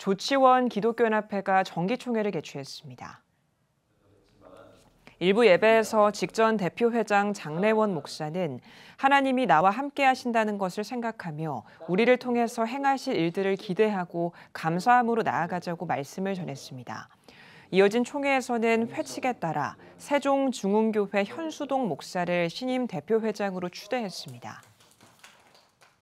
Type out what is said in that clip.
조치원 기독교연합회가 정기총회를 개최했습니다. 일부 예배에서 직전 대표 회장 장래원 목사는 하나님이 나와 함께 하신다는 것을 생각하며 우리를 통해서 행하실 일들을 기대하고 감사함으로 나아가자고 말씀을 전했습니다. 이어진 총회에서는 회칙에 따라 세종 중흥교회 현수동 목사를 신임 대표 회장으로 추대했습니다.